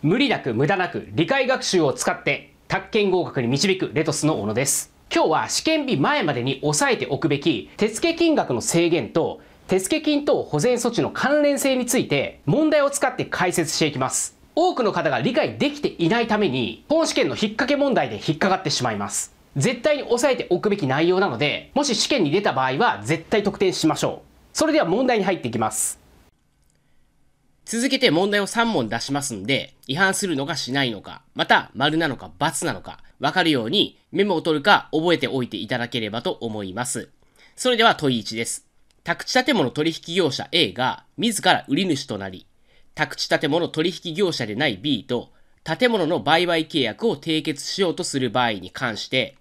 無理なく無駄なく理解学習を使って宅建合格に導くレトスの小野です今日は試験日前までに押さえておくべき手付金額の制限と手付金等保全措置の関連性について問題を使って解説していきます多くの方が理解できていないために本試験の引っ掛け問題で引っかかってしまいます絶対に押さえておくべき内容なので、もし試験に出た場合は絶対得点しましょう。それでは問題に入っていきます。続けて問題を3問出しますんで、違反するのかしないのか、また丸なのか×なのか、わかるようにメモを取るか覚えておいていただければと思います。それでは問い1です。宅地建物取引業者 A が自ら売り主となり、宅地建物取引業者でない B と建物の売買契約を締結しようとする場合に関して、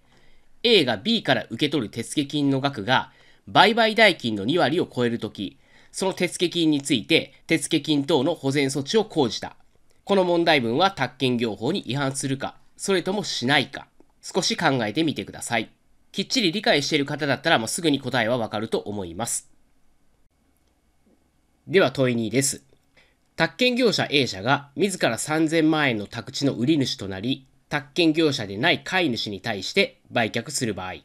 A が B から受け取る手付金の額が売買代金の2割を超えるとき、その手付金について手付金等の保全措置を講じた。この問題文は宅建業法に違反するか、それともしないか、少し考えてみてください。きっちり理解している方だったらもうすぐに答えはわかると思います。では問い2です。宅建業者 A 社が自ら3000万円の宅地の売り主となり、宅建業者でない飼い主に対して売却する場合、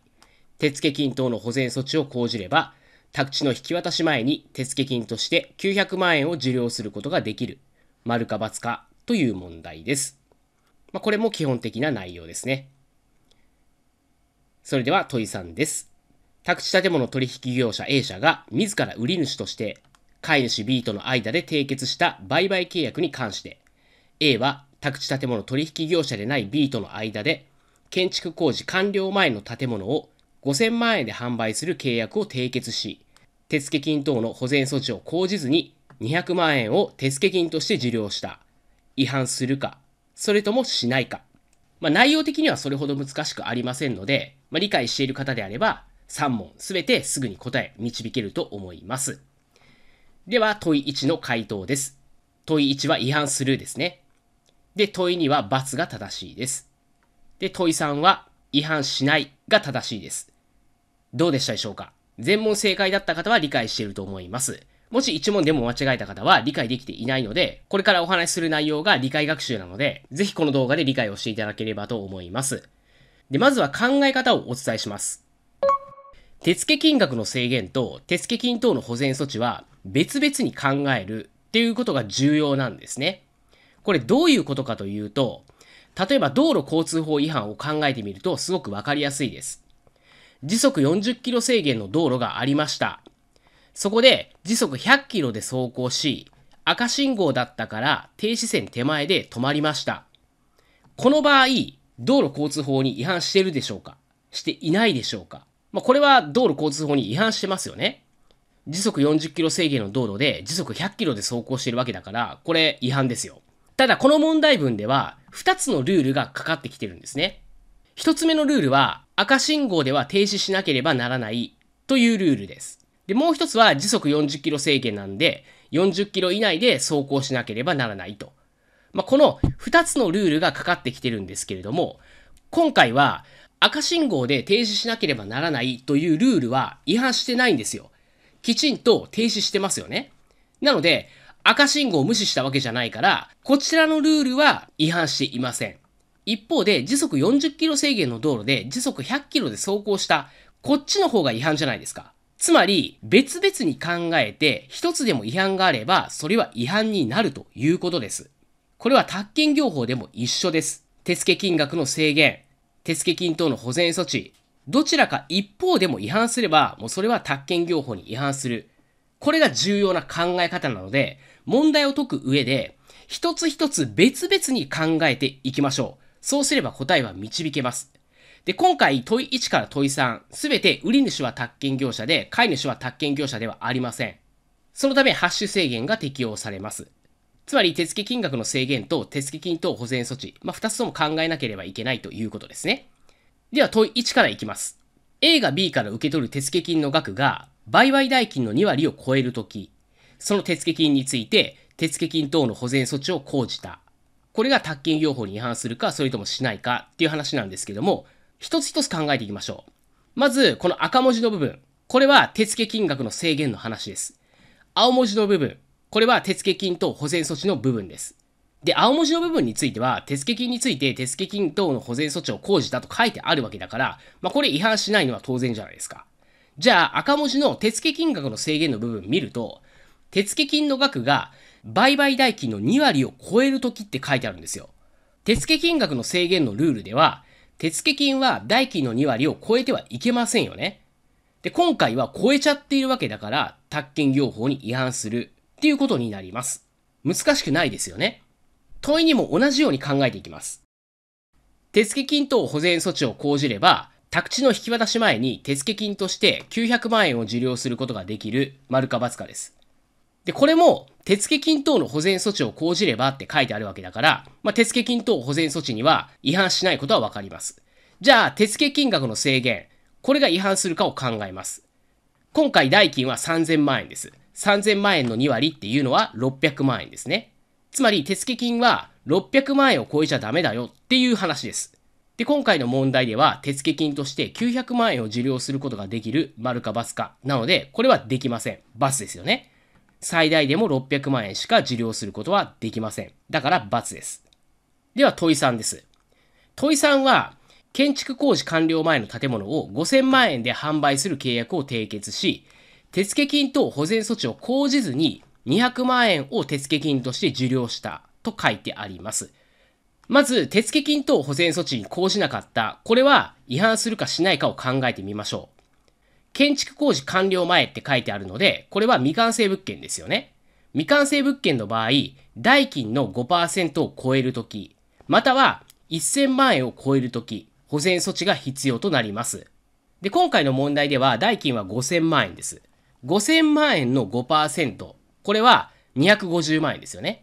手付金等の保全措置を講じれば、宅地の引き渡し前に手付金として900万円を受領することができる、丸か×かという問題です。まあ、これも基本的な内容ですね。それでは問いさんです。宅地建物取引業者 A 社が自ら売り主として飼い主 B との間で締結した売買契約に関して、A は宅地建物取引業者でない B との間で、建築工事完了前の建物を5000万円で販売する契約を締結し、手付金等の保全措置を講じずに200万円を手付金として受領した。違反するか、それともしないか。まあ、内容的にはそれほど難しくありませんので、まあ、理解している方であれば、3問すべてすぐに答え導けると思います。では、問い1の回答です。問い1は違反するですね。で、問いには罰が正しいです。で、問い3は違反しないが正しいです。どうでしたでしょうか全問正解だった方は理解していると思います。もし1問でも間違えた方は理解できていないので、これからお話しする内容が理解学習なので、ぜひこの動画で理解をしていただければと思います。で、まずは考え方をお伝えします。手付金額の制限と手付金等の保全措置は別々に考えるっていうことが重要なんですね。これどういうことかというと、例えば道路交通法違反を考えてみるとすごくわかりやすいです。時速40キロ制限の道路がありました。そこで時速100キロで走行し、赤信号だったから停止線手前で止まりました。この場合、道路交通法に違反してるでしょうかしていないでしょうかまあ、これは道路交通法に違反してますよね。時速40キロ制限の道路で時速100キロで走行してるわけだから、これ違反ですよ。ただこの問題文では2つのルールがかかってきてるんですね。1つ目のルールは赤信号では停止しなければならないというルールです。で、もう1つは時速40キロ制限なんで40キロ以内で走行しなければならないと。まあ、この2つのルールがかかってきてるんですけれども、今回は赤信号で停止しなければならないというルールは違反してないんですよ。きちんと停止してますよね。なので、赤信号を無視したわけじゃないから、こちらのルールは違反していません。一方で、時速40キロ制限の道路で時速100キロで走行した、こっちの方が違反じゃないですか。つまり、別々に考えて、一つでも違反があれば、それは違反になるということです。これは宅建業法でも一緒です。手付金額の制限、手付金等の保全措置、どちらか一方でも違反すれば、もうそれは宅建業法に違反する。これが重要な考え方なので、問題を解く上で、一つ一つ別々に考えていきましょう。そうすれば答えは導けます。で、今回問い1から問い3、すべて売り主は宅建業者で、買い主は宅建業者ではありません。そのため、ハッシュ制限が適用されます。つまり、手付金額の制限と手付金等保全措置、まあ、2つとも考えなければいけないということですね。では、問い1からいきます。A が B から受け取る手付金の額が、売買代金の2割を超えるとき、その手付金について、手付金等の保全措置を講じた。これが宅建業法に違反するか、それともしないかっていう話なんですけども、一つ一つ考えていきましょう。まず、この赤文字の部分。これは手付金額の制限の話です。青文字の部分。これは手付金等保全措置の部分です。で、青文字の部分については、手付金について手付金等の保全措置を講じたと書いてあるわけだから、まあこれ違反しないのは当然じゃないですか。じゃあ赤文字の手付金額の制限の部分見ると、手付金の額が売買代金の2割を超える時って書いてあるんですよ。手付金額の制限のルールでは、手付金は代金の2割を超えてはいけませんよね。で、今回は超えちゃっているわけだから、宅建業法に違反するっていうことになります。難しくないですよね。問いにも同じように考えていきます。手付金等保全措置を講じれば、宅地の引き渡し前に手付金として900万円を受領することができる丸か×かです。で、これも手付金等の保全措置を講じればって書いてあるわけだから、まあ、手付金等保全措置には違反しないことはわかります。じゃあ、手付金額の制限、これが違反するかを考えます。今回代金は3000万円です。3000万円の2割っていうのは600万円ですね。つまり手付金は600万円を超えちゃダメだよっていう話です。で、今回の問題では、手付金として900万円を受領することができる、丸かバスか。なので、これはできません。バスですよね。最大でも600万円しか受領することはできません。だから、バツです。では、問いさんです。問いさんは、建築工事完了前の建物を5000万円で販売する契約を締結し、手付金等保全措置を講じずに200万円を手付金として受領したと書いてあります。まず、手付金等保全措置に講じなかった、これは違反するかしないかを考えてみましょう。建築工事完了前って書いてあるので、これは未完成物件ですよね。未完成物件の場合、代金の5%を超えるとき、または1000万円を超えるとき、保全措置が必要となります。で、今回の問題では代金は5000万円です。5000万円の5%、これは250万円ですよね。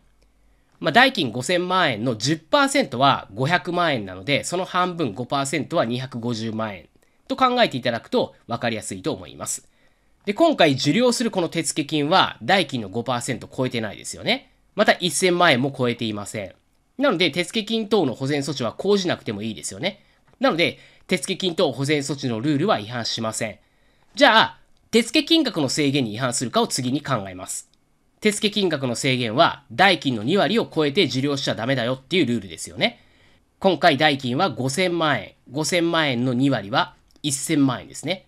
まあ、代金5000万円の10%は500万円なので、その半分5%は250万円と考えていただくと分かりやすいと思います。で、今回受領するこの手付金は代金の5%超えてないですよね。また1000万円も超えていません。なので、手付金等の保全措置は講じなくてもいいですよね。なので、手付金等保全措置のルールは違反しません。じゃあ、手付金額の制限に違反するかを次に考えます。手付金額の制限は代金の2割を超えて受領しちゃダメだよっていうルールですよね。今回代金は5000万円。5000万円の2割は1000万円ですね。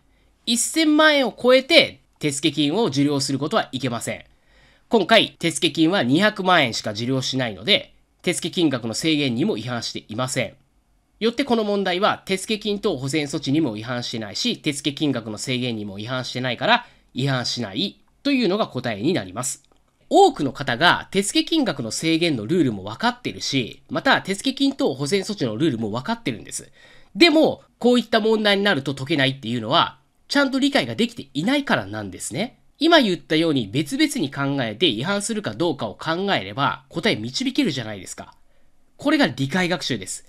1000万円を超えて手付金を受領することはいけません。今回、手付金は200万円しか受領しないので、手付金額の制限にも違反していません。よってこの問題は手付金等保全措置にも違反してないし、手付金額の制限にも違反してないから違反しないというのが答えになります。多くの方が手付金額の制限のルールも分かってるし、また手付金等保全措置のルールも分かってるんです。でも、こういった問題になると解けないっていうのは、ちゃんと理解ができていないからなんですね。今言ったように別々に考えて違反するかどうかを考えれば答え導けるじゃないですか。これが理解学習です。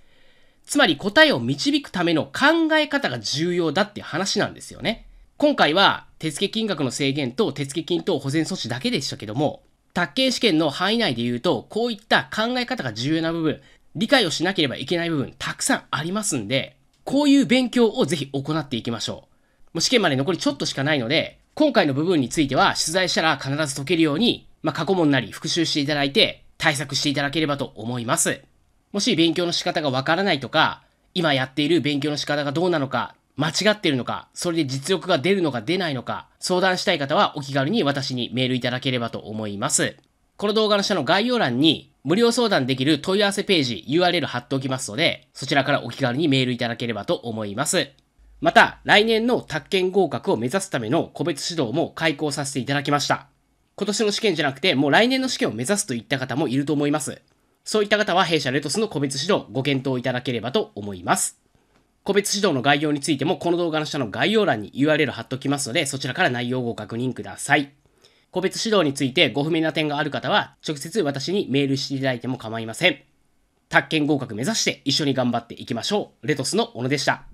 つまり答えを導くための考え方が重要だって話なんですよね。今回は手付金額の制限と手付金等保全措置だけでしたけども、宅建試験の範囲内で言うと、こういった考え方が重要な部分、理解をしなければいけない部分、たくさんありますんで、こういう勉強をぜひ行っていきましょう。もう試験まで残りちょっとしかないので、今回の部分については取材したら必ず解けるように、まあ、過去問なり復習していただいて、対策していただければと思います。もし勉強の仕方がわからないとか、今やっている勉強の仕方がどうなのか間違ってるのか、それで実力が出るのか出ないのか、相談したい方はお気軽に私にメールいただければと思います。この動画の下の概要欄に無料相談できる問い合わせページ URL 貼っておきますので、そちらからお気軽にメールいただければと思います。また、来年の宅建合格を目指すための個別指導も開講させていただきました。今年の試験じゃなくて、もう来年の試験を目指すといった方もいると思います。そういった方は弊社レトスの個別指導ご検討いただければと思います。個別指導の概要についてもこの動画の下の概要欄に URL 貼っときますので、そちらから内容をご確認ください。個別指導についてご不明な点がある方は、直接私にメールしていただいても構いません。宅建合格目指して一緒に頑張っていきましょう。レトスの小野でした。